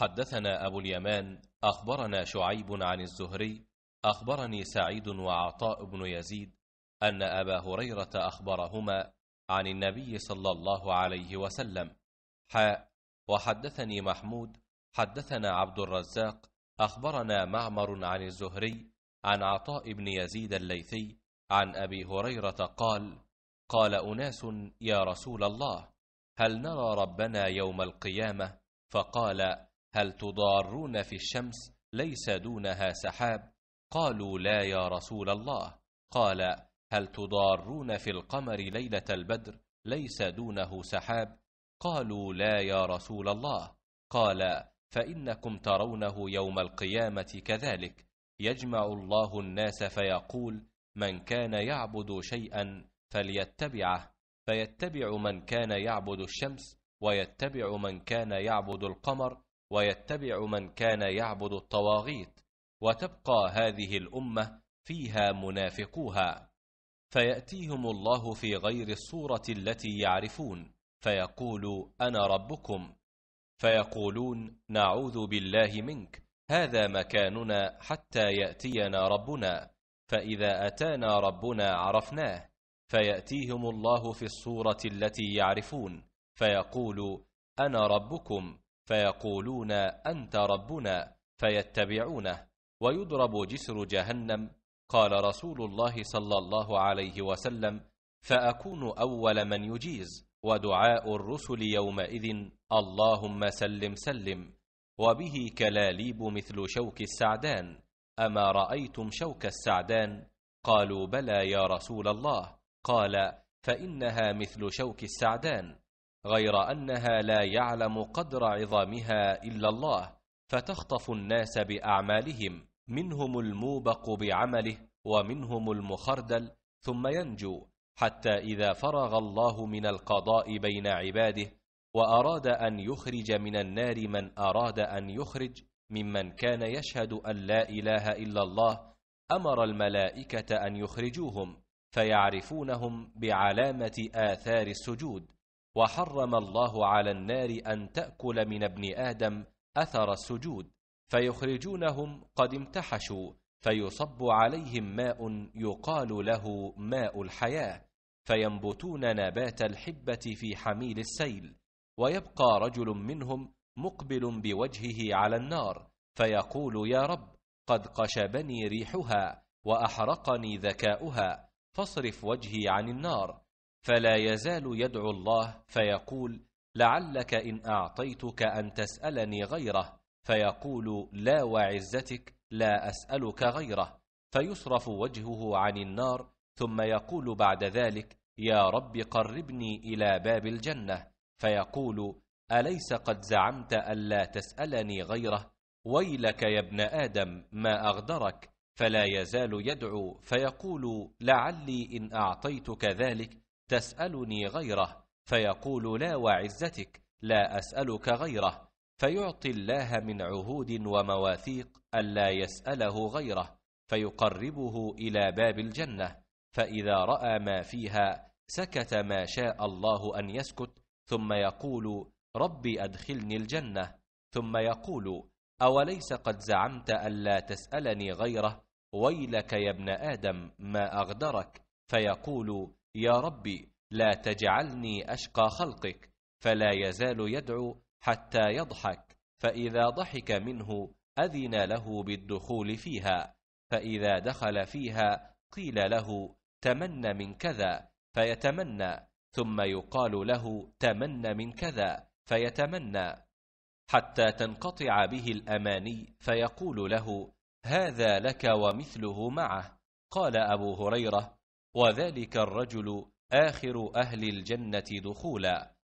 حدثنا أبو اليمان أخبرنا شعيب عن الزهري أخبرني سعيد وعطاء بن يزيد أن أبا هريرة أخبرهما عن النبي صلى الله عليه وسلم حاء وحدثني محمود حدثنا عبد الرزاق أخبرنا معمر عن الزهري عن عطاء بن يزيد الليثي عن أبي هريرة قال قال أناس يا رسول الله هل نرى ربنا يوم القيامة فقال هل تضارون في الشمس ليس دونها سحاب قالوا لا يا رسول الله قال هل تضارون في القمر ليلة البدر ليس دونه سحاب قالوا لا يا رسول الله قال فإنكم ترونه يوم القيامة كذلك يجمع الله الناس فيقول من كان يعبد شيئا فليتبعه فيتبع من كان يعبد الشمس ويتبع من كان يعبد القمر ويتبع من كان يعبد الطواغيت وتبقى هذه الامه فيها منافقوها فياتيهم الله في غير الصوره التي يعرفون فيقول انا ربكم فيقولون نعوذ بالله منك هذا مكاننا حتى ياتينا ربنا فاذا اتانا ربنا عرفناه فياتيهم الله في الصوره التي يعرفون فيقول انا ربكم فيقولون أنت ربنا فيتبعونه ويضرب جسر جهنم قال رسول الله صلى الله عليه وسلم فأكون أول من يجيز ودعاء الرسل يومئذ اللهم سلم سلم وبه كلاليب مثل شوك السعدان أما رأيتم شوك السعدان قالوا بلى يا رسول الله قال فإنها مثل شوك السعدان غير أنها لا يعلم قدر عظامها إلا الله فتخطف الناس بأعمالهم منهم الموبق بعمله ومنهم المخردل ثم ينجو حتى إذا فرغ الله من القضاء بين عباده وأراد أن يخرج من النار من أراد أن يخرج ممن كان يشهد أن لا إله إلا الله أمر الملائكة أن يخرجوهم فيعرفونهم بعلامة آثار السجود وحرم الله على النار أن تأكل من ابن آدم أثر السجود فيخرجونهم قد امتحشوا فيصب عليهم ماء يقال له ماء الحياة فينبتون نبات الحبة في حميل السيل ويبقى رجل منهم مقبل بوجهه على النار فيقول يا رب قد قشبني ريحها وأحرقني ذكاؤها فاصرف وجهي عن النار فلا يزال يدعو الله فيقول لعلك إن أعطيتك أن تسألني غيره فيقول لا وعزتك لا أسألك غيره فيصرف وجهه عن النار ثم يقول بعد ذلك يا رب قربني إلى باب الجنة فيقول أليس قد زعمت ألا تسألني غيره ويلك يا ابن آدم ما أغدرك فلا يزال يدعو فيقول لعلي إن أعطيتك ذلك تسألني غيره فيقول لا وعزتك لا أسألك غيره فيعطي الله من عهود ومواثيق ألا يسأله غيره فيقربه إلى باب الجنة فإذا رأى ما فيها سكت ما شاء الله أن يسكت ثم يقول ربي أدخلني الجنة ثم يقول أوليس قد زعمت ألا تسألني غيره ويلك يا ابن آدم ما أغدرك فيقول يا ربي لا تجعلني أشقى خلقك فلا يزال يدعو حتى يضحك فإذا ضحك منه أذن له بالدخول فيها فإذا دخل فيها قيل له تمن من كذا فيتمنى ثم يقال له تمن من كذا فيتمنى حتى تنقطع به الأماني فيقول له هذا لك ومثله معه قال أبو هريرة وذلك الرجل آخر أهل الجنة دخولا